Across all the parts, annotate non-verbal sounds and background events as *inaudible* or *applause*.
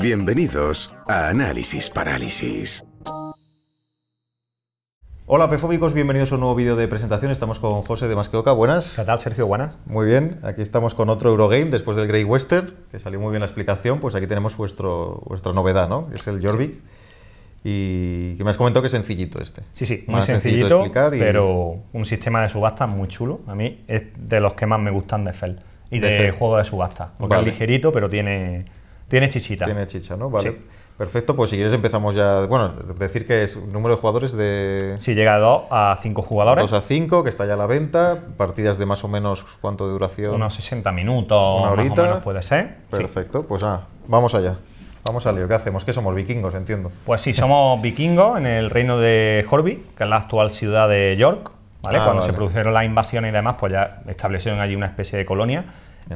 Bienvenidos a Análisis Parálisis. Hola pefóbicos, bienvenidos a un nuevo vídeo de presentación. Estamos con José de Masqueoca, buenas. ¿Qué tal, Sergio? Buenas. Muy bien, aquí estamos con otro Eurogame después del Grey Western, que salió muy bien la explicación, pues aquí tenemos vuestro, vuestra novedad, ¿no? Es el Jorvik. Y que me has comentado que es sencillito este. Sí, sí, muy sencillito, pero un sistema de subasta muy chulo. A mí es de los que más me gustan de Fell y de, juego de subasta, porque es ligerito, pero tiene tiene chichita. Tiene chicha, ¿no? Vale. Perfecto, pues si quieres empezamos ya. Bueno, decir que es un número de jugadores de. Sí, llega a cinco jugadores. Dos a cinco. que está ya a la venta. Partidas de más o menos cuánto de duración. Unos 60 minutos, una horita. Más o menos puede ser. Perfecto, pues ah, vamos allá. Vamos a lío, ¿qué hacemos? Que somos vikingos, entiendo. Pues sí, somos *laughs* vikingos en el reino de Horby, que es la actual ciudad de York. ¿vale? Ah, Cuando se produjeron las invasiones y demás, pues ya establecieron allí una especie de colonia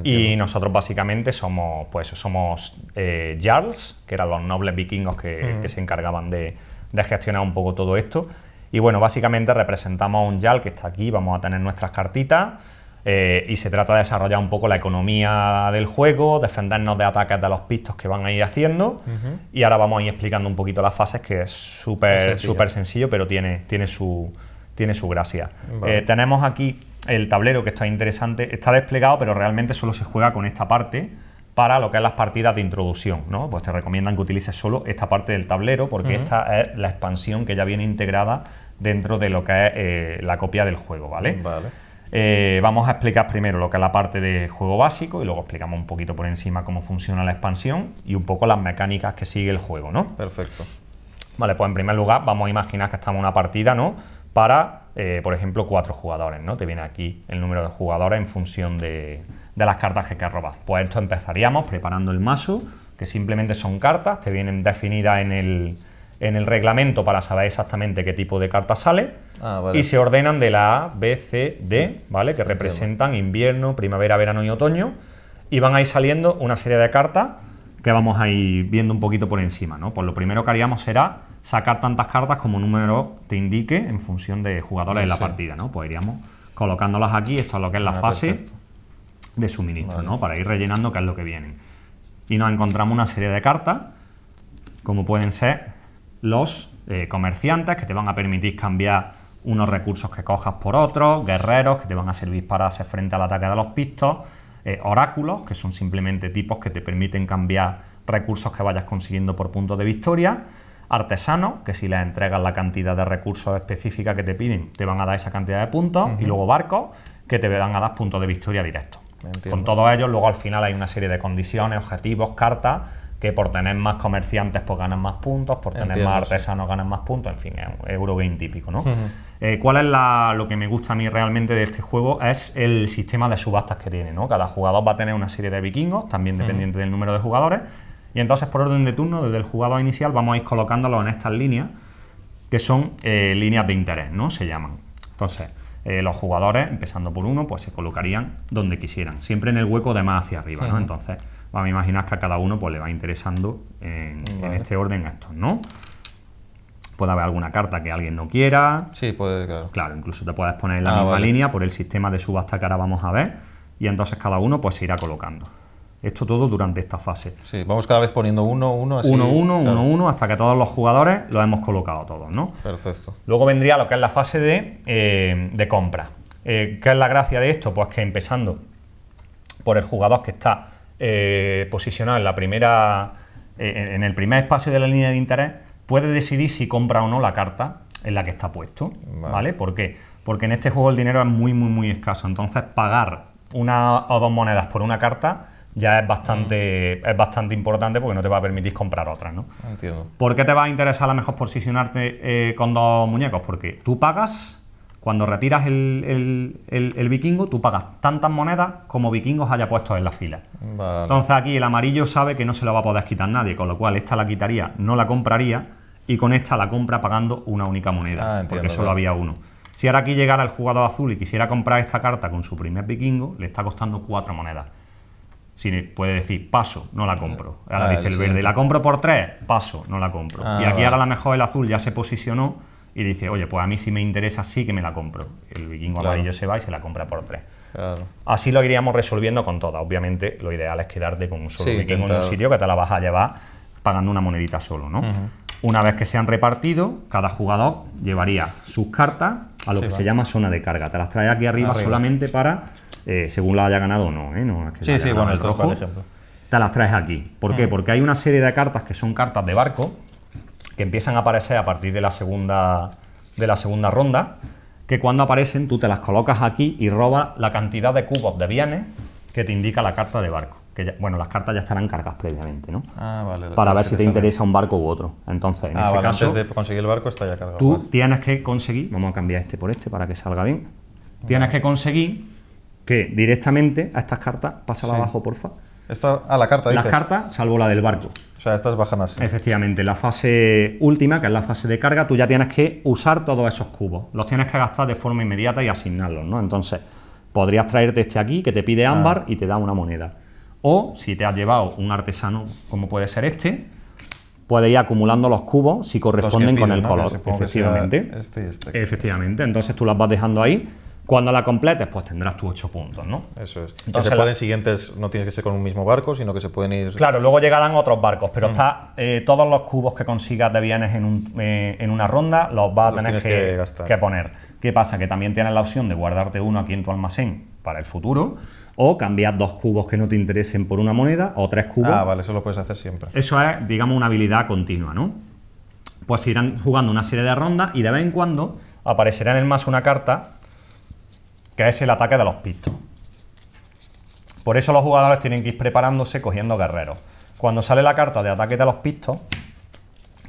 y nosotros básicamente somos, pues, somos eh, jarls, que eran los nobles vikingos que, mm. se encargaban de, gestionar un poco todo esto. Y bueno, básicamente representamos a un jarl que está aquí, vamos a tener nuestras cartitas. Eh, y se trata de desarrollar un poco la economía del juego, defendernos de ataques de los pistos que van a ir haciendo. Y ahora vamos a ir explicando un poquito las fases, que es súper sencillo. sencillo, pero tiene, tiene, su, tiene su gracia. Eh, tenemos aquí el tablero, que está interesante, está desplegado, pero realmente solo se juega con esta parte para lo que es las partidas de introducción, ¿no? Pues te recomiendan que utilices solo esta parte del tablero porque esta es la expansión que ya viene integrada dentro de lo que es eh, la copia del juego, ¿vale? Vale. Eh, vamos a explicar primero lo que es la parte de juego básico y luego explicamos un poquito por encima cómo funciona la expansión y un poco las mecánicas que sigue el juego, ¿no? Perfecto. Vale, pues en primer lugar vamos a imaginar que estamos en una partida, ¿no? para, eh, por ejemplo, cuatro jugadores, ¿no? Te viene aquí el número de jugadores en función de, de las cartas que que robar. Pues esto empezaríamos preparando el mazo, que simplemente son cartas, te vienen definidas en el, en el reglamento para saber exactamente qué tipo de carta sale ah, y se ordenan de la A, B, C, D, ¿vale? Que representan invierno, primavera, verano y otoño y van a ir saliendo una serie de cartas que vamos a ir viendo un poquito por encima. ¿no? Pues lo primero que haríamos será sacar tantas cartas como número te indique en función de jugadores de la partida. ¿no? Pues iríamos colocándolas aquí, esto es lo que es la ah, fase de suministro, ¿no? para ir rellenando qué es lo que vienen. Y nos encontramos una serie de cartas, como pueden ser los eh, comerciantes, que te van a permitir cambiar unos recursos que cojas por otros, guerreros, que te van a servir para hacer frente al ataque de los pistos, eh, oráculos, que son simplemente tipos que te permiten cambiar recursos que vayas consiguiendo por puntos de victoria, artesanos, que si les entregas la cantidad de recursos específica que te piden, te van a dar esa cantidad de puntos, y luego barcos, que te van a dar puntos de victoria directos. Con todos ellos, luego al final hay una serie de condiciones, objetivos, cartas, que por tener más comerciantes pues ganan más puntos, por tener más artesanos ganan más puntos, en fin, es un Eurogame típico, ¿no? Eh, ¿Cuál es lo que me gusta a mí realmente de este juego? Es el sistema de subastas que tiene, ¿no? Cada jugador va a tener una serie de vikingos, también dependiente del número de jugadores, y entonces por orden de turno, desde el jugador inicial, vamos a ir colocándolos en estas líneas, que son eh, líneas de interés, ¿no? Se llaman. Entonces, eh, los jugadores, empezando por uno, pues se colocarían donde quisieran, siempre en el hueco de más hacia arriba, ¿no? Entonces, Vamos a imaginar que a cada uno pues, le va interesando en, este orden esto, ¿no? Puede haber alguna carta que alguien no quiera. Sí, puede, claro. Claro, incluso te puedes poner en la ah, misma línea por el sistema de subasta que ahora vamos a ver. Y entonces cada uno pues se irá colocando. Esto todo durante esta fase. Sí, vamos cada vez poniendo uno, uno, así. Uno, uno, uno, uno, hasta que todos los jugadores lo hemos colocado todos, ¿no? Perfecto. Luego vendría lo que es la fase de, eh, compra. Eh, ¿Qué es la gracia de esto? Pues que empezando por el jugador que está posicionar eh, posicionado en, la primera, eh, en el primer espacio de la línea de interés, puede decidir si compra o no la carta en la que está puesto. Vale. ¿Por qué? Porque en este juego el dinero es muy, muy, muy escaso. Entonces, pagar una o dos monedas por una carta ya es bastante, mm. es bastante importante porque no te va a permitir comprar otras, ¿no? Entiendo. ¿Por qué te va a interesar a lo mejor posicionarte eh, con dos muñecos? Porque tú pagas cuando retiras el, vikingo, tú pagas tantas monedas como vikingos haya puesto en la fila. Entonces aquí el amarillo sabe que no se lo va a poder quitar nadie, con lo cual esta la quitaría, no la compraría, y con esta la compra pagando una única moneda, ah, porque solo había uno. Si ahora aquí llegara el jugador azul y quisiera comprar esta carta con su primer vikingo, le está costando cuatro monedas. Si puede decir, paso, no la compro. Ahora dice el verde, la compro por tres, paso, no la compro. Ah, y aquí haga ahora a lo mejor el azul ya se posicionó y dice, oye, pues a mí si me interesa, sí que me la compro. El vikingo amarillo se va y se la compra por tres. Así lo iríamos resolviendo con todas. Obviamente, lo ideal es quedarte con un solo vikingo en un sitio que te la vas a llevar pagando una monedita solo, ¿no? Una vez que se han repartido, cada jugador llevaría sus cartas a lo que se llama zona de carga. Te las trae aquí arriba, solamente para, eh, según la haya ganado o no, ¿eh? no es que sí, sí, bueno, el rojo, Te las traes aquí. ¿Por qué? Mm. Porque hay una serie de cartas que son cartas de barco que empiezan a aparecer a partir de la segunda, de la segunda ronda, que cuando aparecen tú te las colocas aquí y robas la cantidad de cubos de bienes que te indica la carta de barco. Que bueno, las cartas ya estarán cargadas previamente, ¿no? Ah, vale. Para ver si te interesa un barco u otro. Entonces, en ah, ese caso, de conseguir el barco está ya cargado. Tú tienes que conseguir, vamos a cambiar este por este para que salga bien. Tienes que conseguir que directamente a estas cartas, pásala abajo, porfa las cartas, ah, la carta, La salvo la del barco. O sea, estas bajan así. Efectivamente, la fase última, que es la fase de carga, tú ya tienes que usar todos esos cubos. Los tienes que gastar de forma inmediata y asignarlos, ¿no? Entonces, podrías traerte este aquí, que te pide ámbar ah. y te da una moneda. O, si te has llevado un artesano, como puede ser este, puede ir acumulando los cubos si corresponden con el color. Efectivamente. Este y este. Efectivamente. Entonces tú las vas dejando ahí cuando la completes, pues tendrás tus ocho puntos, ¿no? Eso es. Entonces, siguientes, no tienes que ser con un mismo barco, sino que se pueden ir. Claro, luego llegarán otros barcos, pero mm. está eh, todos los cubos que consigas de bienes en, un, eh, en una ronda los vas a tener que, poner. ¿Qué pasa? Que también tienes la opción de guardarte uno aquí en tu almacén para el futuro. O cambiar dos cubos que no te interesen por una moneda, o tres cubos. Ah, vale, eso lo puedes hacer siempre. Eso es, digamos, una habilidad continua, ¿no? Pues irán jugando una serie de rondas y de vez en cuando aparecerá en el más una carta que es el ataque de los pistos. Por eso los jugadores tienen que ir preparándose cogiendo guerreros. Cuando sale la carta de ataque de los pistos,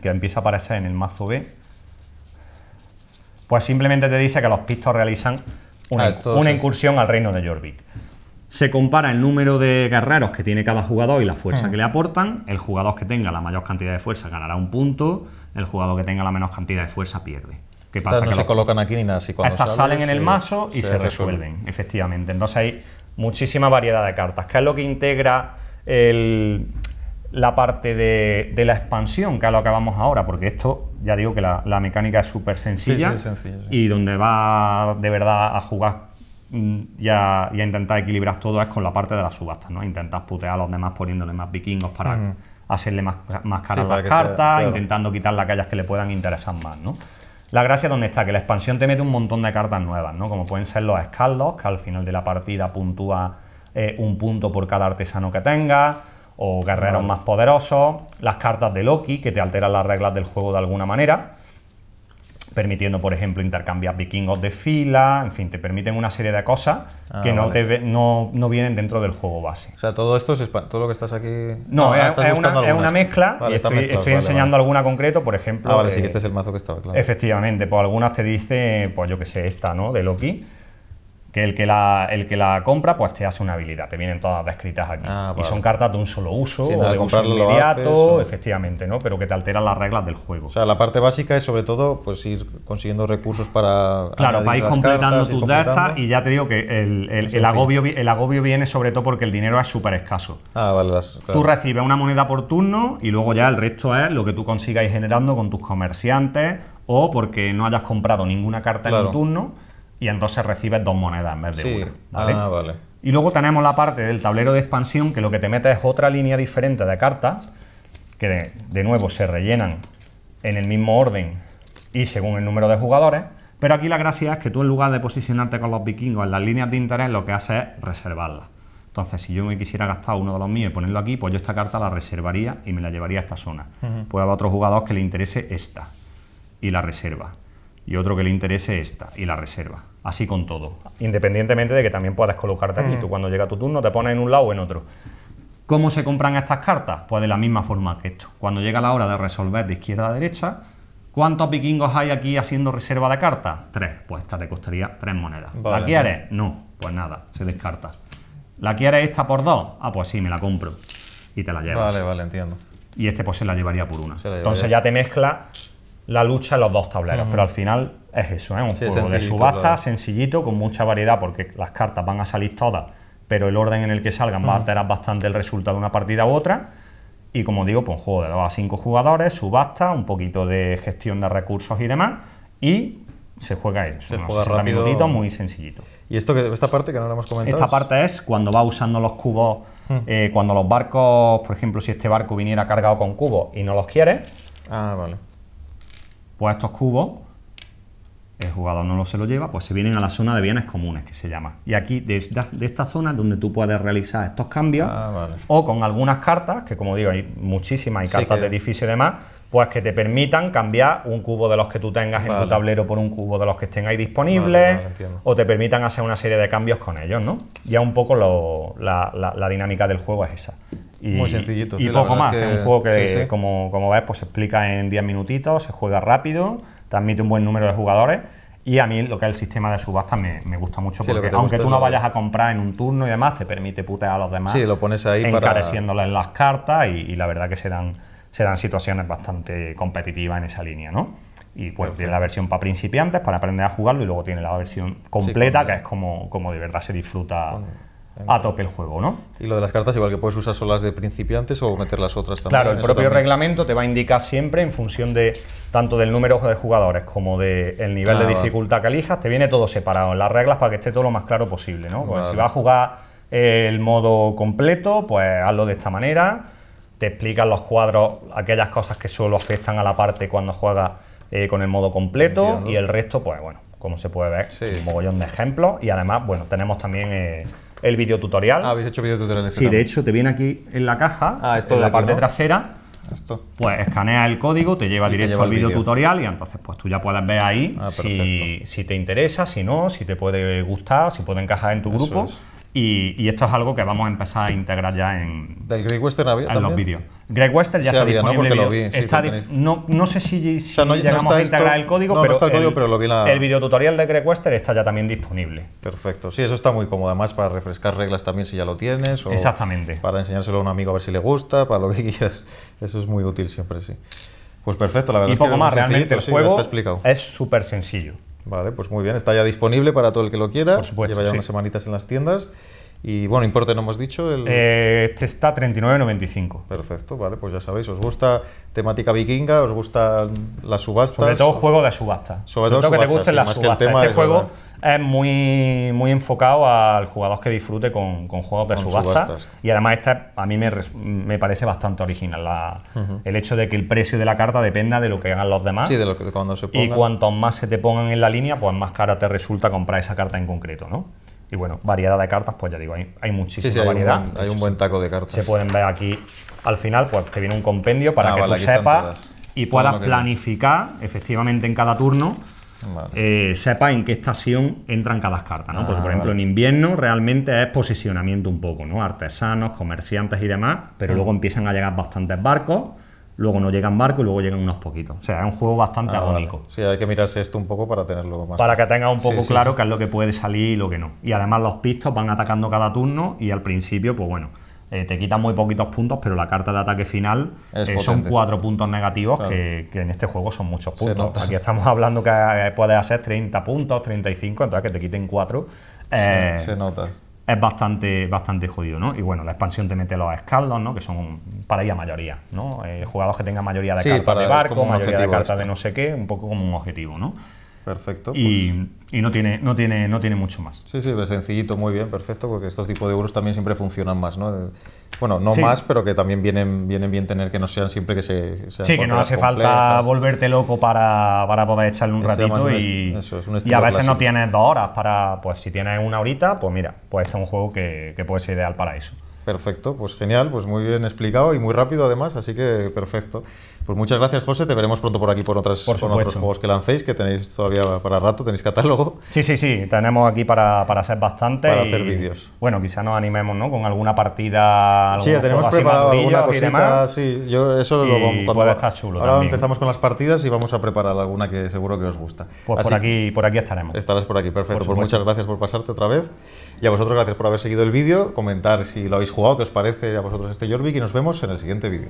que empieza a aparecer en el mazo B, pues simplemente te dice que los pistos realizan una, ah, incursión al reino de Jorvik. Se compara el número de guerreros que tiene cada jugador y la fuerza hmm. que le aportan. El jugador que tenga la mayor cantidad de fuerza ganará un punto, el jugador que tenga la menor cantidad de fuerza pierde pasa? no se colocan aquí ni nada, si cuando salen en el mazo y se, resuelven, efectivamente. Entonces hay muchísima variedad de cartas. ¿Qué es lo que integra la parte de, la expansión, que es lo que vamos ahora, porque esto, ya digo que la, mecánica es súper sencilla, y donde va de verdad a jugar mm, y a, intentar equilibrar todo es con la parte de las subastas, ¿no? Intentar putear a los demás poniéndole más vikingos para hacerle más, más caras las cartas, intentando quitar las calles que le puedan interesar más, ¿no? La gracia donde está, que la expansión te mete un montón de cartas nuevas, ¿no? Como pueden ser los escaldos, que al final de la partida puntúa eh, un punto por cada artesano que tenga, o guerreros más poderosos, las cartas de Loki, que te alteran las reglas del juego de alguna manera permitiendo, por ejemplo, intercambiar vikingos de fila, en fin, te permiten una serie de cosas ah, que no, no, no, vienen dentro del juego base. O sea, todo esto es todo lo que estás aquí... No, ah, es, una, mezcla, estoy, enseñando alguna concreto, por ejemplo... Ah, vale, sí que eh, este es el mazo que estaba, claro. Efectivamente, pues algunas te dice, pues yo que sé, esta, ¿no? De Loki que el que la, el que la compra pues te hace una habilidad, te vienen todas descritas aquí. Ah, y son cartas de un solo uso, o de uso inmediato, efectivamente, ¿no? Pero que te alteran las reglas del juego. O sea, la parte básica es sobre todo pues ir consiguiendo recursos para... Claro, vais completando tus destas y ya te digo que el, el, agobio, el agobio viene sobre todo porque el dinero es súper escaso. Ah, vale. Tú recibes una moneda por turno y luego ya el resto es lo que tú consigas generando con tus comerciantes o porque no hayas comprado ninguna carta en un turno y entonces recibes dos monedas en vez de Ah, vale. Y luego tenemos la parte del tablero de expansión que lo que te mete es otra línea diferente de cartas que de, nuevo se rellenan en el mismo orden y según el número de jugadores. Pero aquí la gracia es que tú en lugar de posicionarte con los vikingos en las líneas de interés, lo que haces es reservarlas. Entonces, si yo me quisiera gastar uno de los míos y ponerlo aquí, pues yo esta carta la reservaría y me la llevaría a esta zona. Puede haber otro jugador que le interese esta y la reserva y otro que le interese esta y la reserva. Así con todo. Independientemente de que también puedas colocarte aquí. Mm. Tú cuando llega tu turno te pones en un lado o en otro. ¿Cómo se compran estas cartas? Pues de la misma forma que esto. Cuando llega la hora de resolver de izquierda a derecha, ¿cuántos vikingos hay aquí haciendo reserva de cartas? Tres. Pues esta te costaría tres monedas. ¿La quieres? No. Pues nada, se descarta. ¿La quieres esta por dos? Ah, pues sí, me la compro. Y te la llevas. Vale, vale, entiendo. Y este pues se la llevaría por una. Entonces ya te mezcla la lucha en los dos tableros. Pero al final es eso, es ¿eh? un juego de subasta, sencillito, con mucha variedad, porque las cartas van a salir todas, pero el orden en el que salgan va a alterar bastante el resultado de una partida u otra. Y como digo, pues un juego de dos a cinco jugadores, subasta, un poquito de gestión de recursos y demás. Y se juega eso. Se juega rápido. muy sencillito. ¿Y esto que, esta parte que no comentado? Esta parte es cuando va usando los cubos, eh, cuando los barcos, por ejemplo, si este barco viniera cargado con cubos y no los quiere. Ah, vale pues estos cubos, el jugador no lo se lo lleva, pues se vienen a la zona de bienes comunes, que se llama. Y aquí, de esta, zona, donde tú puedes realizar estos cambios, ah, o con algunas cartas, que como digo, hay muchísimas, hay cartas de edificio y demás, pues que te permitan cambiar un cubo de los que tú tengas en tu tablero por un cubo de los que estén ahí disponibles, o te permitan hacer una serie de cambios con ellos, ¿no? Ya un poco la, dinámica del juego es esa. Y, Muy sencillito. Y, poco más. Es, ¿eh? un juego que, Como, como ves, pues se explica en 10 minutitos, se juega rápido, transmite un buen número de jugadores. Y a mí lo que es el sistema de subasta me, gusta mucho, porque aunque tú no vayas a comprar en un turno y demás, te permite putear a los demás. Sí, lo pones ahí encareciéndoles en las cartas y, la verdad que se dan, situaciones bastante competitivas en esa línea, ¿no? Y pues tiene la versión para principiantes, para aprender a jugarlo, y luego tiene la versión completa, que es como, como de verdad se disfruta a tope el juego, ¿no? Y lo de las cartas, igual que puedes usar solo las de principiantes o meter las otras también. Claro, el propio reglamento te va a indicar siempre en función de tanto del número de jugadores como del nivel de ah, dificultad que elijas, te viene todo separado en las reglas para que esté todo lo más claro posible, ¿no? si vas a jugar el modo completo, pues hazlo de esta manera, te explican los cuadros aquellas cosas que solo afectan a la parte cuando juegas eh, con el modo completo y el resto, pues bueno, como se puede ver, es un mogollón de ejemplos y además, bueno, tenemos también... Eh, el video tutorial. Ah, habéis hecho videotutoriales. Este sí, de hecho, te viene aquí en la caja, ah, en la parte trasera. Esto. Pues escanea el código, te lleva directo al video tutorial y entonces pues tú ya puedes ver ahí ah, si, te interesa, si no, si te puede gustar, si puede encajar en tu grupo. Y, esto es algo que vamos a empezar a integrar ya en, ¿Del los vídeos. Greg Wester ya está disponible. ¿no? no, sé si, llegamos a integrar el código, pero, el, código, pero lo vi de Greg Wester está ya también disponible. Perfecto. Sí, eso está muy cómodo. Además, para refrescar reglas también si ya lo tienes. Exactamente. Para enseñárselo a un amigo a ver si le gusta, para lo que *laughs* quieras. Eso es muy útil siempre, sí. Pues perfecto, la verdad. Y poco es que más, realmente el juego es súper sencillo. Vale, pues muy bien, está ya disponible para todo el que lo quiera. Lleva ya unas semanitas en las tiendas. Y bueno, importe no hemos dicho. El... Eh, este está 39.95. Perfecto, vale, pues ya sabéis, os gusta temática vikinga, os gustan las subastas. Sobre todo juego de subasta. Sobre, todo, que te gusten las subastas. Este juego, es muy, muy enfocado al jugador que disfrute con, juegos de subasta. Y además esta a mí me, parece bastante original, el hecho de que el precio de la carta dependa de lo que hagan los demás. Sí, de lo que cuando se pongan. Y cuanto más se te pongan en la línea, pues más cara te resulta comprar esa carta en concreto, ¿no? Y bueno, variedad de cartas, pues ya digo, hay, muchísima variedad. hay un buen taco de cartas. Se pueden ver aquí al final, pues te viene un compendio para ah, que tú sepas y puedas planificar efectivamente en cada turno eh, sepa en qué estación entran cada carta, ¿no? Porque, por ah, ejemplo, en invierno realmente es posicionamiento un poco, ¿no? Artesanos, comerciantes y demás, pero mm. luego empiezan a llegar bastantes barcos, luego no llegan barcos y luego llegan unos poquitos. O sea, es un juego bastante ah, agónico. Sí, hay que mirarse esto un poco para tenerlo más... Para que tenga un poco claro qué es lo que puede salir y lo que no. Y además los pistos van atacando cada turno y al principio, pues bueno eh, te quitan muy poquitos puntos, pero la carta de ataque final eh, son cuatro puntos negativos que, en este juego son muchos puntos. Aquí estamos hablando que eh, puede hacer 30 puntos, 35, entonces que te quiten cuatro. se, nota. Es bastante, bastante jodido, ¿no? Y bueno, la expansión te mete los escaldos, ¿no? Que son para ella mayoría, ¿no? jugadores que tengan mayoría de cartas de barco, mayoría de cartas de este. no sé qué, un poco como un objetivo, ¿no? Perfecto. Y, pues. y, no, tiene, no, tiene, no tiene mucho más. Sí, sí, pues sencillito, muy bien, perfecto, porque estos tipos de euros también siempre funcionan más, ¿no? Bueno, no más, pero que también vienen, vienen bien tener que no sean siempre que se... Sean sí, que no hace falta volverte loco para, poder echarle un ratito y, a veces no tienes dos horas para... Pues si tienes una horita, pues mira, pues es un juego que, que puede ser ideal para eso. Perfecto, pues genial, pues muy bien explicado y muy rápido además, así que perfecto. Pues muchas gracias, José. Te veremos pronto por aquí por otras, con otros juegos que lancéis, que tenéis todavía para rato, tenéis catálogo. Sí, sí, sí. Tenemos aquí para, para hacer bastante. Para hacer vídeos. Bueno, quizá nos animemos, ¿no? Con alguna partida. Sí, ya tenemos preparado alguna cosita. Sí, yo eso lo cuando puede estar chulo. Ahora empezamos con las partidas y vamos a preparar alguna que seguro que os gusta. Pues por aquí, por aquí estaremos. Estarás por aquí, perfecto. Por pues muchas gracias por pasarte otra vez. Y a vosotros gracias por haber seguido el vídeo. Comentar si lo habéis jugado, qué os parece a vosotros este Jorvik y nos vemos en el siguiente vídeo.